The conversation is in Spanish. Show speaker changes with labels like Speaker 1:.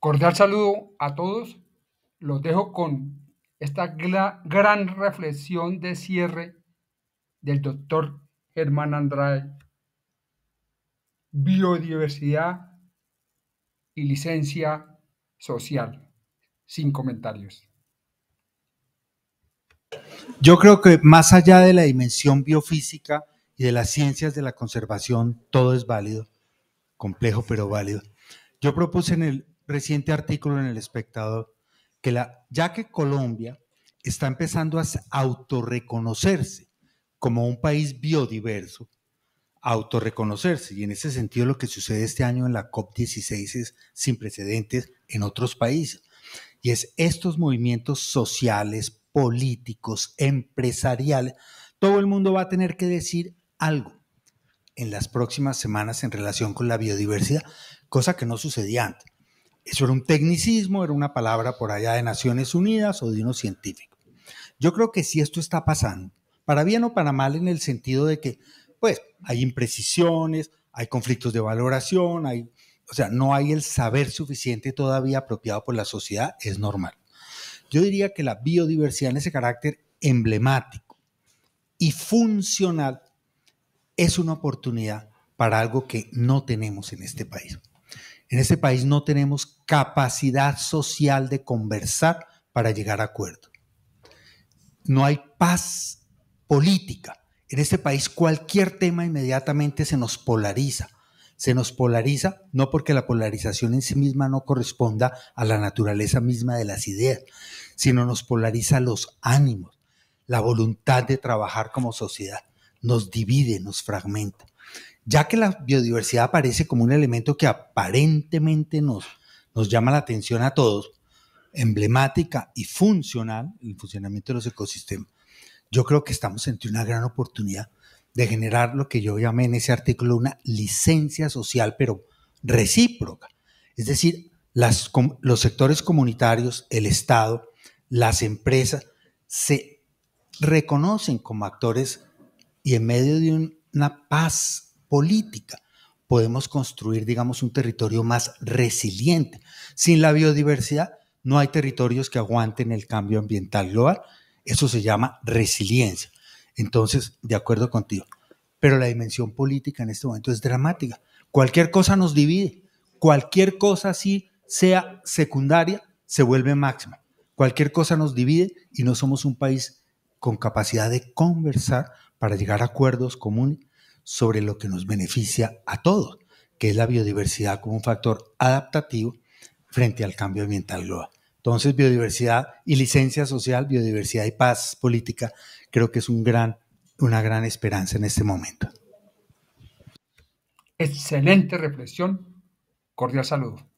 Speaker 1: Cordial saludo a todos. Los dejo con esta gran reflexión de cierre del doctor Germán Andrade. Biodiversidad y licencia social. Sin comentarios.
Speaker 2: Yo creo que más allá de la dimensión
Speaker 1: biofísica
Speaker 2: y de las ciencias de la conservación, todo es válido, complejo pero válido. Yo propuse en el reciente artículo en El Espectador que la, ya que Colombia está empezando a autorreconocerse como un país biodiverso, autorreconocerse. Y en ese sentido lo que sucede este año en la COP16 es sin precedentes en otros países. Y es estos movimientos sociales, políticos, empresariales. Todo el mundo va a tener que decir algo en las próximas semanas en relación con la biodiversidad, cosa que no sucedía antes. Eso era un tecnicismo, era una palabra por allá de Naciones Unidas o de unos científico. Yo creo que si esto está pasando, para bien o para mal en el sentido de que, pues, hay imprecisiones, hay conflictos de valoración, hay, o sea, no hay el saber suficiente todavía apropiado por la sociedad, es normal. Yo diría que la biodiversidad en ese carácter emblemático y funcional es una oportunidad para algo que no tenemos en este país. En este país no tenemos capacidad social de conversar para llegar a acuerdo. No hay paz política. En este país cualquier tema inmediatamente se nos polariza. Se nos polariza no porque la polarización en sí misma no corresponda a la naturaleza misma de las ideas, sino nos polariza los ánimos, la voluntad de trabajar como sociedad. Nos divide, nos fragmenta ya que la biodiversidad aparece como un elemento que aparentemente nos, nos llama la atención a todos, emblemática y funcional, el funcionamiento de los ecosistemas, yo creo que estamos ante una gran oportunidad de generar lo que yo llamé en ese artículo una licencia social, pero recíproca. Es decir, los sectores comunitarios, el Estado, las empresas, se reconocen como actores y en medio de una paz política podemos construir, digamos, un territorio más resiliente. Sin la biodiversidad no hay territorios que aguanten el cambio ambiental global. Eso se llama resiliencia. Entonces, de acuerdo contigo. Pero la dimensión política en este momento es dramática. Cualquier cosa nos divide. Cualquier cosa así sea secundaria, se vuelve máxima. Cualquier cosa nos divide y no somos un país con capacidad de conversar para llegar a acuerdos comunes sobre lo que nos beneficia a todos, que es la biodiversidad como un factor adaptativo frente al cambio ambiental global. Entonces, biodiversidad y licencia social, biodiversidad y paz política, creo que es un gran, una gran esperanza en este momento.
Speaker 1: Excelente reflexión. Cordial saludo.